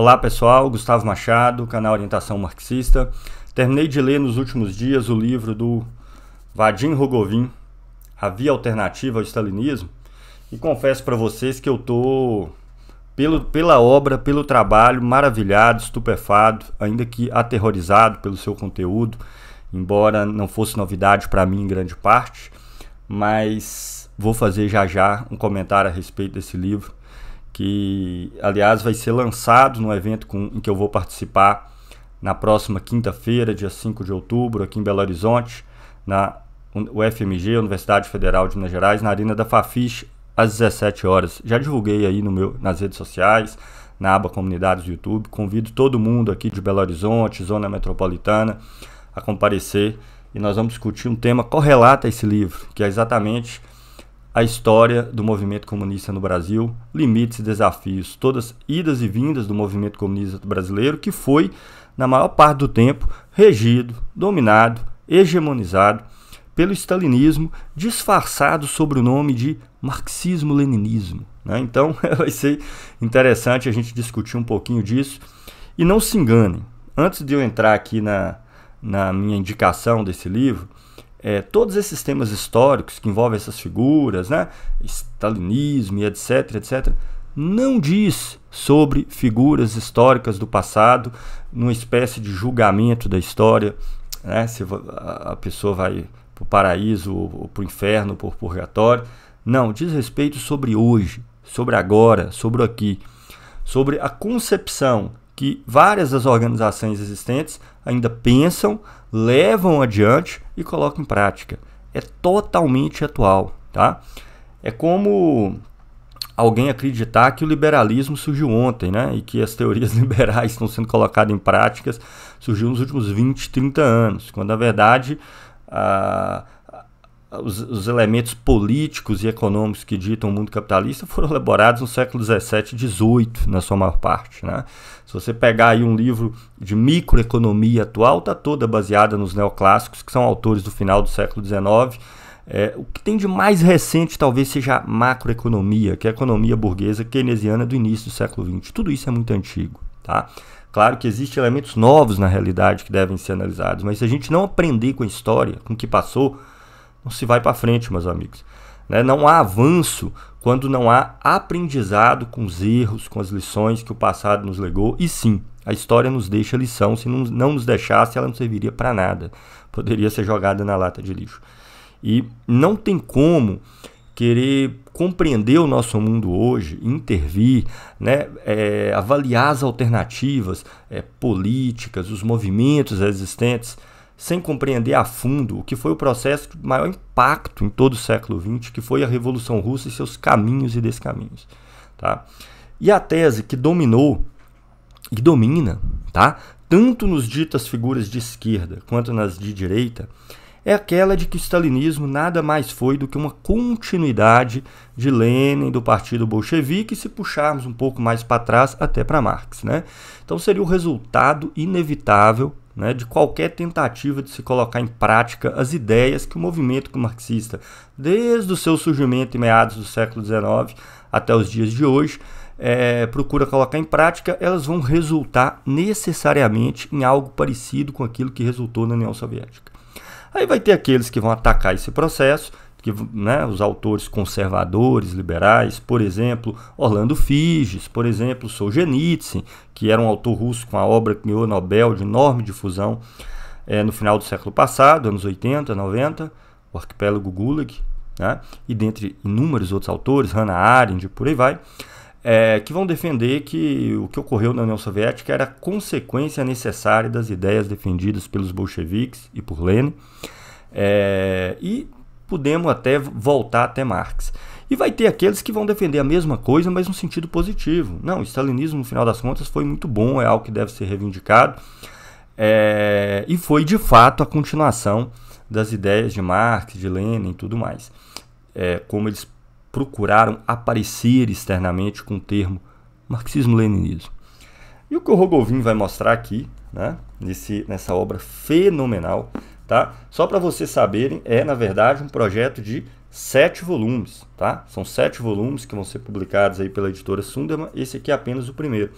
Olá pessoal, Gustavo Machado, canal Orientação Marxista. Terminei de ler nos últimos dias o livro do Vadim Rogovin, A Via Alternativa ao Stalinismo, e confesso para vocês que eu tô pelo, pela obra, pelo trabalho, maravilhado, estupefado, ainda que aterrorizado pelo seu conteúdo, embora não fosse novidade para mim em grande parte, mas vou fazer já já um comentário a respeito desse livro que aliás vai ser lançado no evento com, em que eu vou participar na próxima quinta-feira, dia 5 de outubro, aqui em Belo Horizonte, na UFMG, Universidade Federal de Minas Gerais, na Arena da Fafiche, às 17 horas. Já divulguei aí no meu, nas redes sociais, na aba Comunidades do YouTube. Convido todo mundo aqui de Belo Horizonte, zona metropolitana, a comparecer e nós vamos discutir um tema correlato a esse livro, que é exatamente a história do movimento comunista no Brasil, limites e desafios, todas idas e vindas do movimento comunista brasileiro, que foi, na maior parte do tempo, regido, dominado, hegemonizado pelo stalinismo, disfarçado sobre o nome de marxismo-leninismo. Né? Então, vai ser interessante a gente discutir um pouquinho disso. E não se enganem, antes de eu entrar aqui na, na minha indicação desse livro, é, todos esses temas históricos que envolvem essas figuras, né, stalinismo etc, etc, não diz sobre figuras históricas do passado, numa espécie de julgamento da história, né, se a pessoa vai para o paraíso ou para o inferno, por purgatório. Não, diz respeito sobre hoje, sobre agora, sobre aqui, sobre a concepção que várias das organizações existentes ainda pensam levam adiante e colocam em prática. É totalmente atual, tá? É como alguém acreditar que o liberalismo surgiu ontem, né? E que as teorias liberais estão sendo colocadas em práticas surgiu nos últimos 20, 30 anos, quando na verdade a os, os, elementos políticos e econômicos que ditam o mundo capitalista foram elaborados no século XVII e XVIII, na sua maior parte. Né? Se você pegar aí um livro de microeconomia atual, está toda baseada nos neoclássicos, que são autores do final do século XIX. É, o que tem de mais recente talvez seja a macroeconomia, que é a economia burguesa keynesiana do início do século XX. Tudo isso é muito antigo. Tá? Claro que existem elementos novos na realidade que devem ser analisados, mas se a gente não aprender com a história, com o que passou, não se vai para frente, meus amigos. Né? Não há avanço quando não há aprendizado com os erros, com as lições que o passado nos legou. E sim, a história nos deixa lição. Se não, não nos deixasse, ela não serviria para nada. Poderia ser jogada na lata de lixo. E não tem como querer compreender o nosso mundo hoje, intervir, né, é, avaliar as alternativas é, políticas, os movimentos existentes sem compreender a fundo o que foi o processo de maior impacto em todo o século XX, que foi a Revolução Russa e seus caminhos e descaminhos. Tá? E a tese que dominou e domina, tá? tanto nos ditas figuras de esquerda quanto nas de direita, é aquela de que o stalinismo nada mais foi do que uma continuidade de Lenin, do Partido Bolchevique, se puxarmos um pouco mais para trás, até para Marx. Né? Então seria o resultado inevitável né, de qualquer tentativa de se colocar em prática as ideias que o movimento marxista, desde o seu surgimento em meados do século XIX até os dias de hoje, é, procura colocar em prática, elas vão resultar necessariamente em algo parecido com aquilo que resultou na União Soviética. Aí vai ter aqueles que vão atacar esse processo que né, os autores conservadores, liberais, por exemplo, Orlando Figes, por exemplo, Solzhenitsyn, que era um autor russo com a obra que ganhou Nobel de enorme difusão é, no final do século passado, anos 80, 90, o arquipélago Gulag, né, e dentre inúmeros outros autores, Hannah Arendt, por aí vai, é, que vão defender que o que ocorreu na União Soviética era consequência necessária das ideias defendidas pelos bolcheviques e por Lenin, é, e podemos até voltar até Marx. E vai ter aqueles que vão defender a mesma coisa, mas no sentido positivo. Não, o stalinismo, no final das contas, foi muito bom, é algo que deve ser reivindicado. É, e foi, de fato, a continuação das ideias de Marx, de Lenin e tudo mais. É, como eles procuraram aparecer externamente com o termo marxismo-leninismo. E o que o Rogovin vai mostrar aqui, né, nesse, nessa obra fenomenal tá? Só para vocês saberem, é na verdade um projeto de sete volumes, tá? São sete volumes que vão ser publicados aí pela editora Sunderman, esse aqui é apenas o primeiro.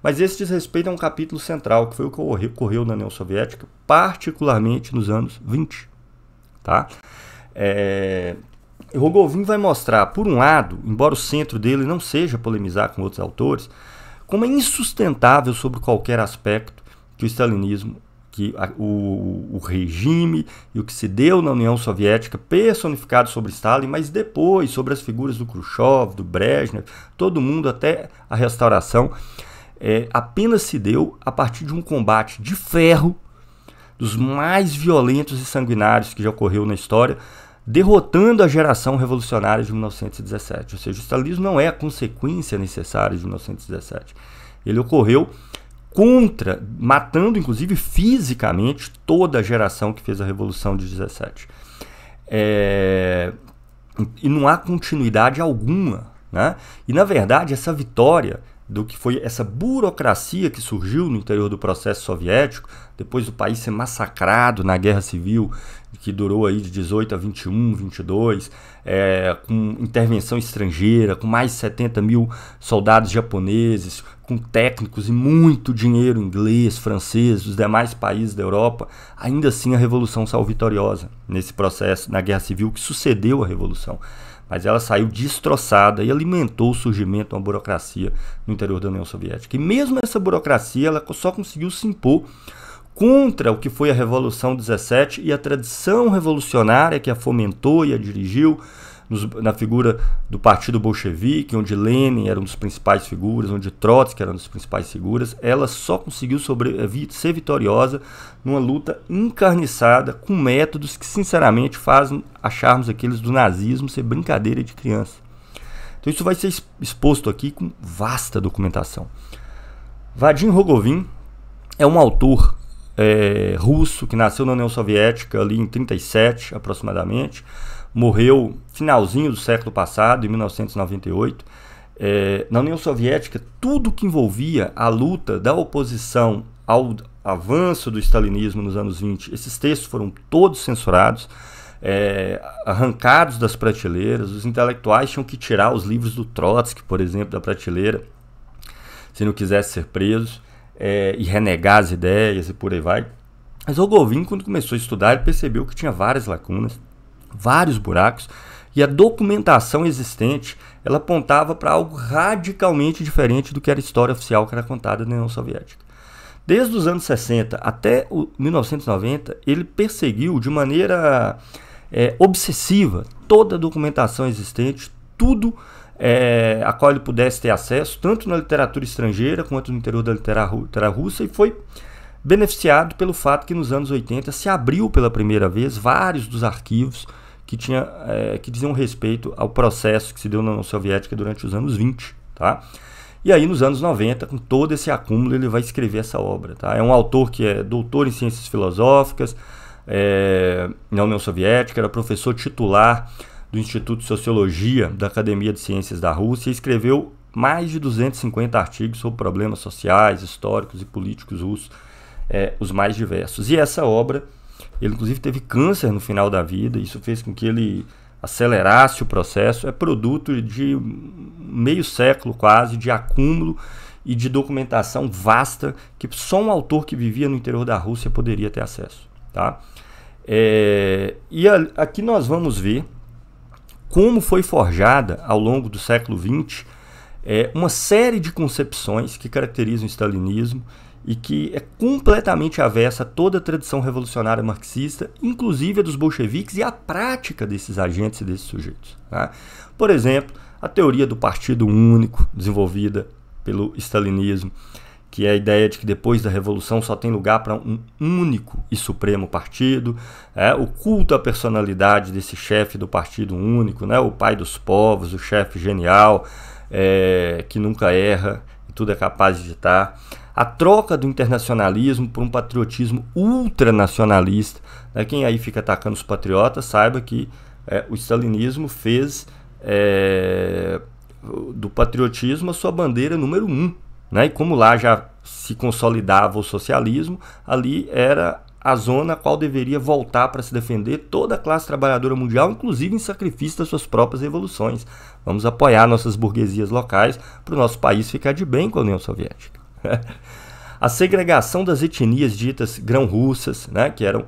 Mas esse diz respeito a um capítulo central, que foi o que ocorreu na União Soviética, particularmente nos anos 20, tá? É... Rogovin vai mostrar, por um lado, embora o centro dele não seja polemizar com outros autores, como é insustentável sobre qualquer aspecto que o stalinismo que a, o, o, regime e o que se deu na União Soviética personificado sobre Stalin, mas depois sobre as figuras do Khrushchev, do Brezhnev, todo mundo até a restauração, é, apenas se deu a partir de um combate de ferro dos mais violentos e sanguinários que já ocorreu na história, derrotando a geração revolucionária de 1917. Ou seja, o stalinismo não é a consequência necessária de 1917. Ele ocorreu contra, matando inclusive fisicamente toda a geração que fez a Revolução de 17. É, e não há continuidade alguma. Né? E na verdade, essa vitória do que foi essa burocracia que surgiu no interior do processo soviético, depois do país ser massacrado na guerra civil, que durou aí de 18 a 21, 22, é, com intervenção estrangeira, com mais de 70 mil soldados japoneses, com técnicos e muito dinheiro inglês, francês, dos demais países da Europa, ainda assim a Revolução saiu vitoriosa nesse processo, na guerra civil que sucedeu a Revolução mas ela saiu destroçada e alimentou o surgimento de uma burocracia no interior da União Soviética. E mesmo essa burocracia, ela só conseguiu se impor contra o que foi a Revolução 17 e a tradição revolucionária que a fomentou e a dirigiu, nos, na figura do Partido Bolchevique, onde Lenin era uma das principais figuras, onde Trotsky era uma das principais figuras, ela só conseguiu sobre, ser vitoriosa numa luta encarniçada com métodos que, sinceramente, fazem acharmos aqueles do nazismo ser brincadeira de criança. Então isso vai ser exposto aqui com vasta documentação. Vadim Rogovin é um autor é, russo que nasceu na União Soviética ali em 37 aproximadamente morreu finalzinho do século passado, em 1998. É, na União Soviética, tudo que envolvia a luta da oposição ao avanço do stalinismo nos anos 20, esses textos foram todos censurados, é, arrancados das prateleiras. Os intelectuais tinham que tirar os livros do Trotsky, por exemplo, da prateleira, se não quisesse ser preso, é, e renegar as ideias e por aí vai. Mas o quando começou a estudar, ele percebeu que tinha várias lacunas vários buracos e a documentação existente ela apontava para algo radicalmente diferente do que era a história oficial que era contada na União Soviética. Desde os anos 60 até 1990, ele perseguiu de maneira é, obsessiva toda a documentação existente, tudo é, a qual ele pudesse ter acesso, tanto na literatura estrangeira quanto no interior da literatura russa, e foi beneficiado pelo fato que nos anos 80 se abriu pela primeira vez vários dos arquivos que, tinha, é, que diziam respeito ao processo que se deu na União Soviética durante os anos 20. Tá? E aí, nos anos 90, com todo esse acúmulo, ele vai escrever essa obra. Tá? É um autor que é doutor em ciências filosóficas é, na União Soviética, era professor titular do Instituto de Sociologia da Academia de Ciências da Rússia e escreveu mais de 250 artigos sobre problemas sociais, históricos e políticos russos, é, os mais diversos. E essa obra ele, inclusive, teve câncer no final da vida. Isso fez com que ele acelerasse o processo. É produto de meio século quase de acúmulo e de documentação vasta que só um autor que vivia no interior da Rússia poderia ter acesso. Tá? É, e a, aqui nós vamos ver como foi forjada ao longo do século XX é, uma série de concepções que caracterizam o stalinismo e que é completamente avessa a toda a tradição revolucionária marxista, inclusive a dos bolcheviques e a prática desses agentes e desses sujeitos. Tá? Por exemplo, a teoria do partido único, desenvolvida pelo stalinismo, que é a ideia de que depois da Revolução só tem lugar para um único e supremo partido, é, o culto à personalidade desse chefe do partido único, né, o pai dos povos, o chefe genial, é, que nunca erra tudo é capaz de ditar, a troca do internacionalismo por um patriotismo ultranacionalista. Né? Quem aí fica atacando os patriotas, saiba que é, o stalinismo fez é, do patriotismo a sua bandeira número um. Né? E como lá já se consolidava o socialismo, ali era a zona a qual deveria voltar para se defender toda a classe trabalhadora mundial, inclusive em sacrifício das suas próprias revoluções. Vamos apoiar nossas burguesias locais para o nosso país ficar de bem com a União Soviética. a segregação das etnias ditas grão-russas, né, que eram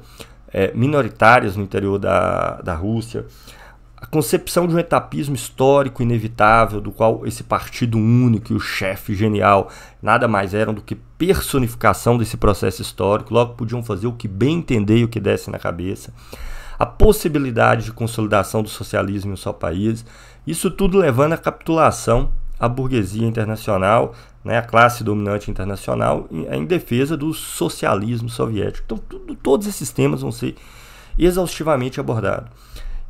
é, minoritárias no interior da, da Rússia, a concepção de um etapismo histórico inevitável, do qual esse partido único e o chefe genial nada mais eram do que personificação desse processo histórico, logo podiam fazer o que bem entender e o que desse na cabeça. A possibilidade de consolidação do socialismo em seu país, isso tudo levando à capitulação à burguesia internacional, né, classe dominante internacional, em, em defesa do socialismo soviético. Então, tudo, todos esses temas vão ser exaustivamente abordados.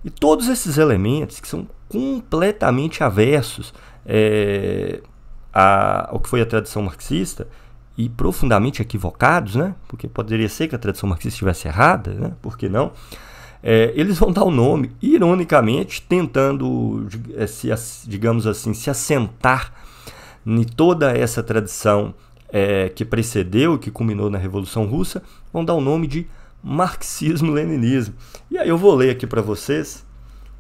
E todos esses elementos que são completamente aversos é, a, ao que foi a tradição marxista e profundamente equivocados, né? porque poderia ser que a tradição marxista estivesse errada, né? por que não? É, eles vão dar o nome, ironicamente, tentando, é, se, digamos assim, se assentar em toda essa tradição é, que precedeu e que culminou na Revolução Russa, vão dar o nome de marxismo-leninismo. E aí eu vou ler aqui para vocês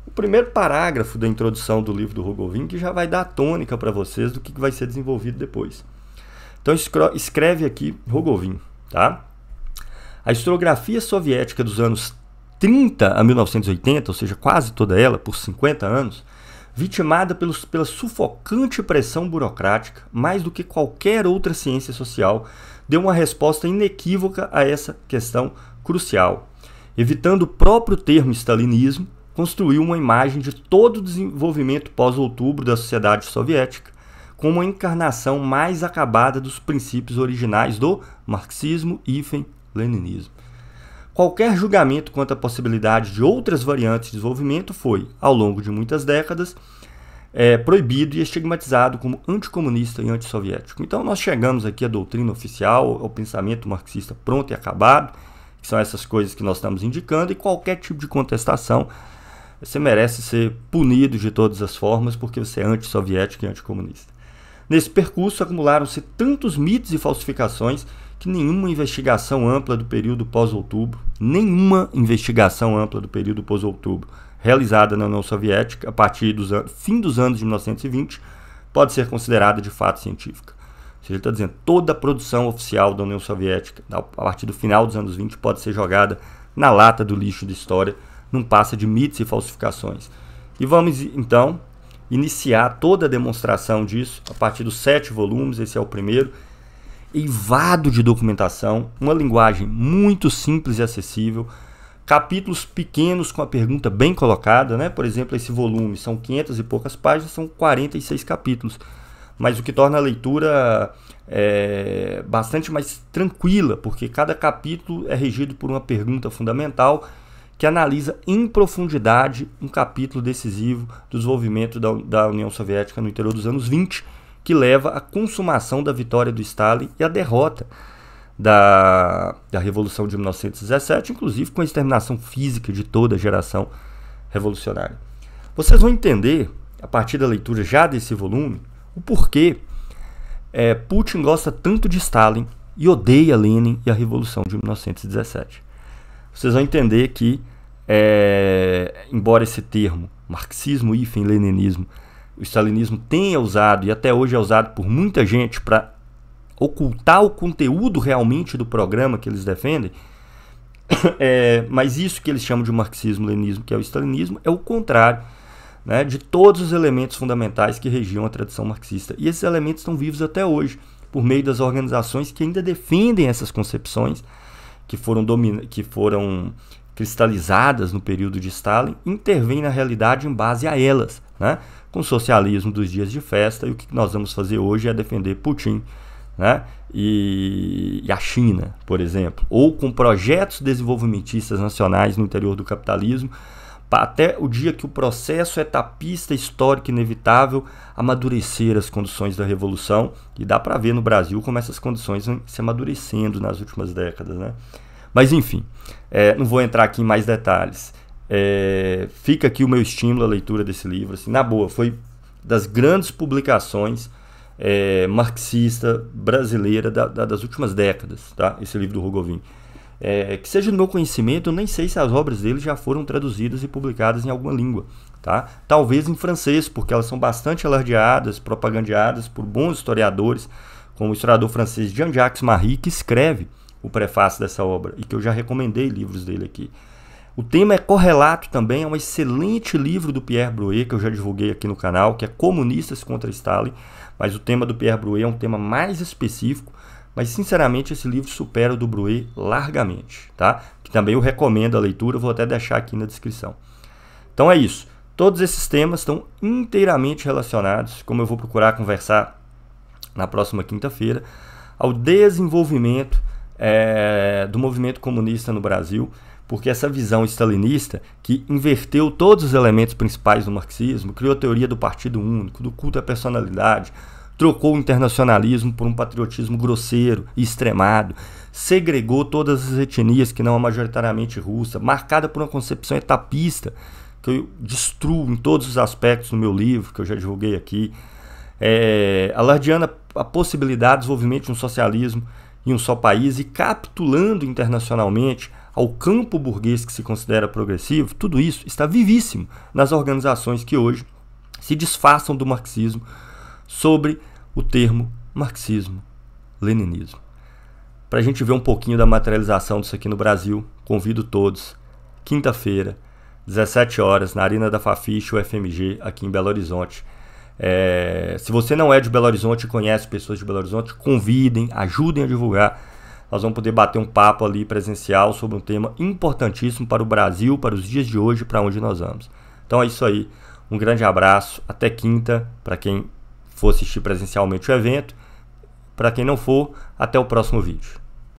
o primeiro parágrafo da introdução do livro do Rogovin, que já vai dar a tônica para vocês do que vai ser desenvolvido depois. Então escreve aqui Rogovin, tá? A historiografia soviética dos anos 30 a 1980, ou seja, quase toda ela, por 50 anos, vitimada pelos, pela sufocante pressão burocrática, mais do que qualquer outra ciência social, deu uma resposta inequívoca a essa questão crucial. Evitando o próprio termo stalinismo, construiu uma imagem de todo o desenvolvimento pós-outubro da sociedade soviética, como a encarnação mais acabada dos princípios originais do marxismo e leninismo. Qualquer julgamento quanto à possibilidade de outras variantes de desenvolvimento foi, ao longo de muitas décadas, é, proibido e estigmatizado como anticomunista e antissoviético. Então, nós chegamos aqui à doutrina oficial, ao pensamento marxista pronto e acabado, que são essas coisas que nós estamos indicando, e qualquer tipo de contestação você merece ser punido de todas as formas porque você é antissoviético e anticomunista. Nesse percurso acumularam-se tantos mitos e falsificações que nenhuma investigação ampla do período pós-outubro, nenhuma investigação ampla do período pós-outubro realizada na União Soviética a partir do fim dos anos de 1920 pode ser considerada de fato científica seja, ele está dizendo toda a produção oficial da União Soviética, a partir do final dos anos 20, pode ser jogada na lata do lixo da história, não passa de mitos e falsificações. E vamos, então, iniciar toda a demonstração disso a partir dos sete volumes, esse é o primeiro, eivado de documentação, uma linguagem muito simples e acessível, capítulos pequenos com a pergunta bem colocada, né? Por exemplo, esse volume são 500 e poucas páginas, são 46 capítulos mas o que torna a leitura é, bastante mais tranquila, porque cada capítulo é regido por uma pergunta fundamental que analisa em profundidade um capítulo decisivo do desenvolvimento da, da União Soviética no interior dos anos 20, que leva à consumação da vitória do Stalin e à derrota da, da Revolução de 1917, inclusive com a exterminação física de toda a geração revolucionária. Vocês vão entender, a partir da leitura já desse volume, o porquê é, Putin gosta tanto de Stalin e odeia Lenin e a Revolução de 1917. Vocês vão entender que, é, embora esse termo, marxismo, hífen, leninismo, o stalinismo tenha usado e até hoje é usado por muita gente para ocultar o conteúdo realmente do programa que eles defendem, é, mas isso que eles chamam de marxismo-leninismo, que é o stalinismo, é o contrário né, de todos os elementos fundamentais que regiam a tradição marxista. E esses elementos estão vivos até hoje, por meio das organizações que ainda defendem essas concepções que foram, que foram cristalizadas no período de Stalin, intervêm na realidade em base a elas, né, com o socialismo dos dias de festa. E o que nós vamos fazer hoje é defender Putin. Né, e, e a China, por exemplo, ou com projetos desenvolvimentistas nacionais no interior do capitalismo, até o dia que o processo etapista histórico inevitável amadurecer as condições da revolução, e dá para ver no Brasil como essas condições vão se amadurecendo nas últimas décadas, né? Mas enfim, é, não vou entrar aqui em mais detalhes. É, fica aqui o meu estímulo à leitura desse livro, assim, na boa, foi das grandes publicações é, marxista brasileira da, da, das últimas décadas, tá? Esse livro do Rogovin é, que seja do meu conhecimento, eu nem sei se as obras dele já foram traduzidas e publicadas em alguma língua. Tá? Talvez em francês, porque elas são bastante alardeadas, propagandeadas por bons historiadores, como o historiador francês Jean-Jacques Marie, que escreve o prefácio dessa obra e que eu já recomendei livros dele aqui. O tema é correlato também a é um excelente livro do Pierre Brouet, que eu já divulguei aqui no canal, que é Comunistas contra Stalin, mas o tema do Pierre Brouet é um tema mais específico, mas, sinceramente, esse livro supera o do Bruet largamente, tá? Que também eu recomendo a leitura, vou até deixar aqui na descrição. Então é isso. Todos esses temas estão inteiramente relacionados, como eu vou procurar conversar na próxima quinta-feira, ao desenvolvimento é, do movimento comunista no Brasil, porque essa visão stalinista, que inverteu todos os elementos principais do marxismo, criou a teoria do partido único, do culto à personalidade, trocou o internacionalismo por um patriotismo grosseiro e extremado, segregou todas as etnias que não é majoritariamente russa, marcada por uma concepção etapista que eu destruo em todos os aspectos no meu livro, que eu já divulguei aqui, é, alardeando a, possibilidade de desenvolvimento de um socialismo em um só país e capitulando internacionalmente ao campo burguês que se considera progressivo, tudo isso está vivíssimo nas organizações que hoje se disfarçam do marxismo sobre o termo marxismo-leninismo. Para a gente ver um pouquinho da materialização disso aqui no Brasil, convido todos, quinta-feira, 17 horas, na Arena da Fafiche, UFMG, aqui em Belo Horizonte. É, se você não é de Belo Horizonte e conhece pessoas de Belo Horizonte, convidem, ajudem a divulgar. Nós vamos poder bater um papo ali presencial sobre um tema importantíssimo para o Brasil, para os dias de hoje, para onde nós vamos. Então é isso aí. Um grande abraço, até quinta, para quem for assistir presencialmente o evento. Para quem não for, até o próximo vídeo.